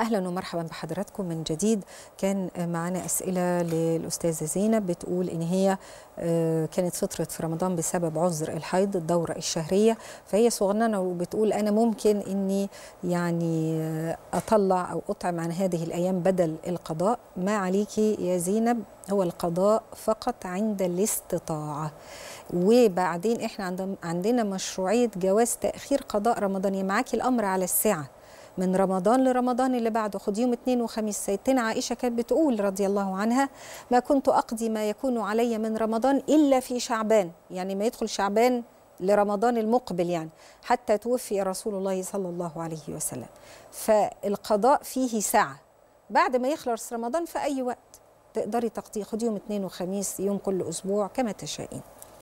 اهلا ومرحبا بحضراتكم من جديد كان معنا اسئله للاستاذه زينب بتقول ان هي آه، كانت فطرت في رمضان بسبب عذر الحيض الدوره الشهريه فهي صغننه وبتقول انا ممكن اني يعني آه، اطلع او اطعم عن هذه الايام بدل القضاء ما عليكي يا زينب هو القضاء فقط عند الاستطاعه وبعدين احنا عندنا مشروعيه جواز تاخير قضاء رمضان معاكي الامر على الساعه من رمضان لرمضان اللي بعده خد يوم اثنين وخميس سيدتنا عائشة كانت بتقول رضي الله عنها ما كنت أقضي ما يكون علي من رمضان إلا في شعبان يعني ما يدخل شعبان لرمضان المقبل يعني حتى توفي رسول الله صلى الله عليه وسلم فالقضاء فيه سعة بعد ما يخلص رمضان في أي وقت تقدري تقضيه خد يوم اثنين وخميس يوم كل أسبوع كما تشائين